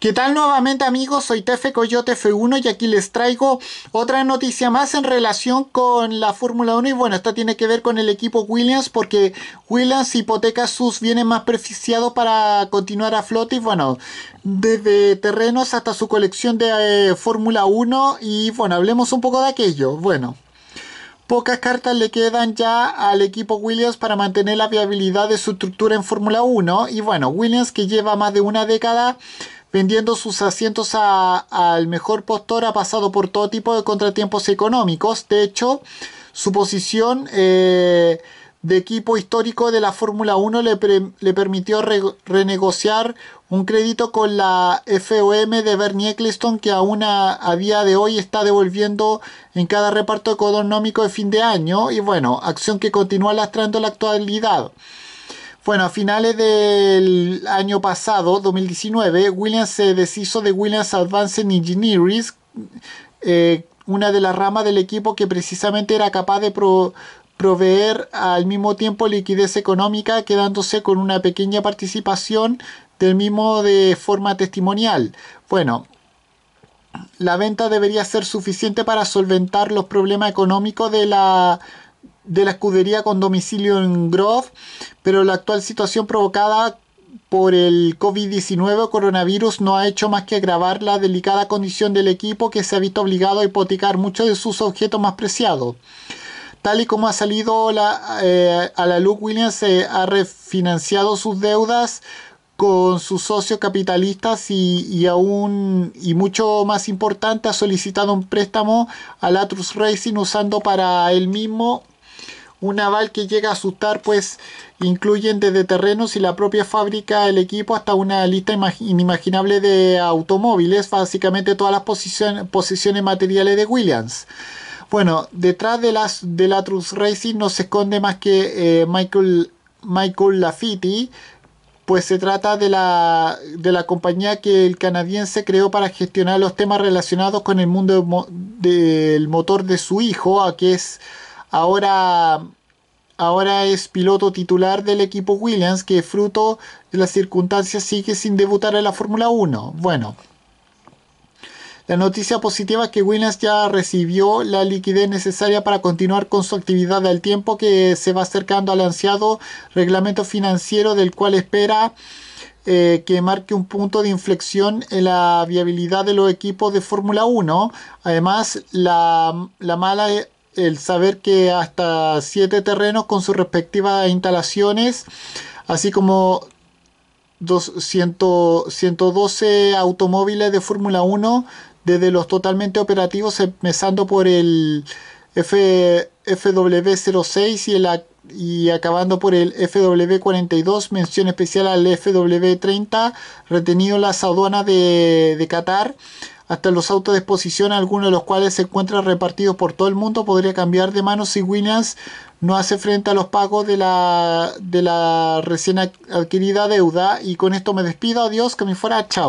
¿Qué tal nuevamente amigos? Soy Tefe Coyote F1 y aquí les traigo otra noticia más en relación con la Fórmula 1 y bueno, esta tiene que ver con el equipo Williams porque Williams hipoteca sus bienes más preciados para continuar a flote y bueno, desde terrenos hasta su colección de eh, Fórmula 1 y bueno, hablemos un poco de aquello. Bueno. Pocas cartas le quedan ya al equipo Williams para mantener la viabilidad de su estructura en Fórmula 1 y bueno, Williams que lleva más de una década vendiendo sus asientos al mejor postor, ha pasado por todo tipo de contratiempos económicos. De hecho, su posición eh, de equipo histórico de la Fórmula 1 le, permitió renegociar un crédito con la FOM de Bernie Eccleston que aún a, a, día de hoy está devolviendo en cada reparto económico de fin de año y bueno, acción que continúa lastrando la actualidad. Bueno, a finales del año pasado, 2019, Williams se deshizo de Williams Advanced Engineering, eh, una de las ramas del equipo que precisamente era capaz de proveer al mismo tiempo liquidez económica, quedándose con una pequeña participación del mismo de forma testimonial. Bueno, la venta debería ser suficiente para solventar los problemas económicos de la de la escudería con domicilio en Grove, pero la actual situación provocada por el COVID-19 coronavirus no ha hecho más que agravar la delicada condición del equipo que se ha visto obligado a hipotecar muchos de sus objetos más preciados. Tal y como ha salido eh, a la Luke Williams se ha refinanciado sus deudas con sus socios capitalistas y, aún y mucho más importante ha solicitado un préstamo ...a Latrus Racing usando para él mismo un aval que llega a asustar, pues incluyen desde terrenos y la propia fábrica el equipo hasta una lista inimaginable de automóviles, básicamente todas las posiciones, posiciones materiales de Williams. Bueno, detrás de, las, de la Trus Racing no se esconde más que eh, Michael, Michael pues se trata de la, de la, compañía que el canadiense creó para gestionar los temas relacionados con el mundo del motor de su hijo, a que es Ahora, ahora es piloto titular del equipo Williams, que fruto de las circunstancias sigue sin debutar en la Fórmula 1. Bueno, la noticia positiva es que Williams ya recibió la liquidez necesaria para continuar con su actividad al tiempo que se va acercando al ansiado reglamento financiero del cual espera eh, que marque un punto de inflexión en la viabilidad de los equipos de Fórmula 1. Además, la, la mala el saber que hasta siete terrenos con sus respectivas instalaciones, así como 112 automóviles de Fórmula 1, desde los totalmente operativos, empezando por el FW06 y el y acabando por el FW42, mención especial al FW30, retenido las aduanas de, Qatar, hasta los autos de exposición, algunos de los cuales se encuentran repartidos por todo el mundo, podría cambiar de manos si Williams no hace frente a los pagos de la, de la recién adquirida deuda. Y con esto me despido, adiós, que me fuera, chao.